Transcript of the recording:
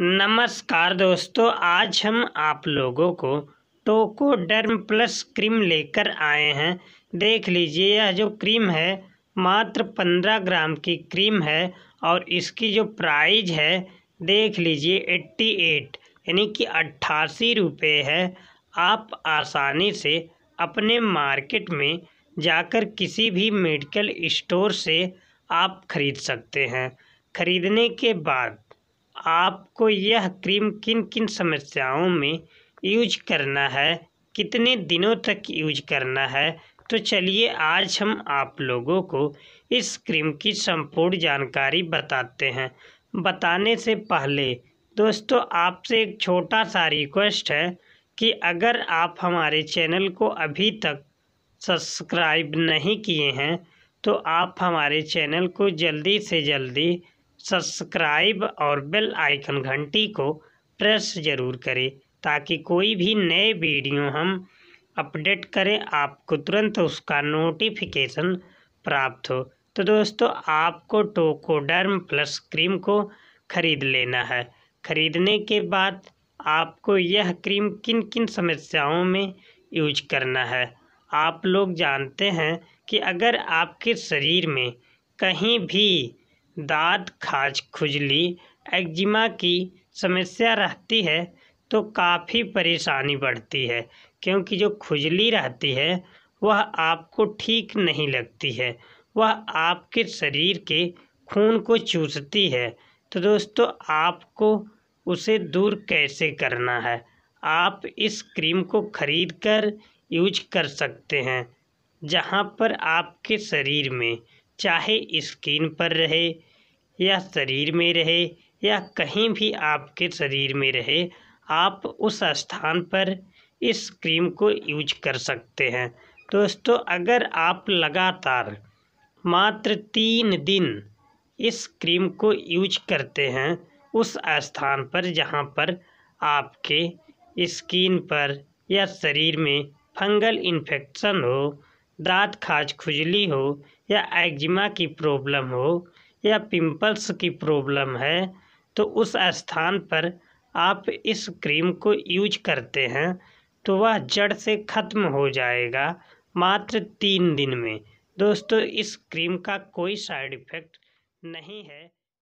नमस्कार दोस्तों आज हम आप लोगों को टोको डर्म प्लस क्रीम लेकर आए हैं देख लीजिए यह जो क्रीम है मात्र पंद्रह ग्राम की क्रीम है और इसकी जो प्राइज है देख लीजिए एट्टी एट यानी कि अट्ठासी रुपये है आप आसानी से अपने मार्केट में जाकर किसी भी मेडिकल स्टोर से आप खरीद सकते हैं खरीदने के बाद आपको यह क्रीम किन किन समस्याओं में यूज करना है कितने दिनों तक यूज करना है तो चलिए आज हम आप लोगों को इस क्रीम की संपूर्ण जानकारी बताते हैं बताने से पहले दोस्तों आपसे एक छोटा सा रिक्वेस्ट है कि अगर आप हमारे चैनल को अभी तक सब्सक्राइब नहीं किए हैं तो आप हमारे चैनल को जल्दी से जल्दी सब्सक्राइब और बेल आइकन घंटी को प्रेस ज़रूर करें ताकि कोई भी नए वीडियो हम अपडेट करें आपको तुरंत उसका नोटिफिकेशन प्राप्त हो तो दोस्तों आपको टोकोडर्म प्लस क्रीम को ख़रीद लेना है ख़रीदने के बाद आपको यह क्रीम किन किन समस्याओं में यूज करना है आप लोग जानते हैं कि अगर आपके शरीर में कहीं भी दाँत खाज खुजली एक्जिमा की समस्या रहती है तो काफ़ी परेशानी बढ़ती है क्योंकि जो खुजली रहती है वह आपको ठीक नहीं लगती है वह आपके शरीर के खून को चूसती है तो दोस्तों आपको उसे दूर कैसे करना है आप इस क्रीम को खरीद कर यूज कर सकते हैं जहाँ पर आपके शरीर में चाहे स्किन पर रहे या शरीर में रहे या कहीं भी आपके शरीर में रहे आप उस स्थान पर इस क्रीम को यूज कर सकते हैं दोस्तों अगर आप लगातार मात्र तीन दिन इस क्रीम को यूज करते हैं उस स्थान पर जहां पर आपके स्किन पर या शरीर में फंगल इन्फेक्शन हो दांत खाज खुजली हो या एक्जिमा की प्रॉब्लम हो या पिंपल्स की प्रॉब्लम है तो उस स्थान पर आप इस क्रीम को यूज करते हैं तो वह जड़ से ख़त्म हो जाएगा मात्र तीन दिन में दोस्तों इस क्रीम का कोई साइड इफ़ेक्ट नहीं है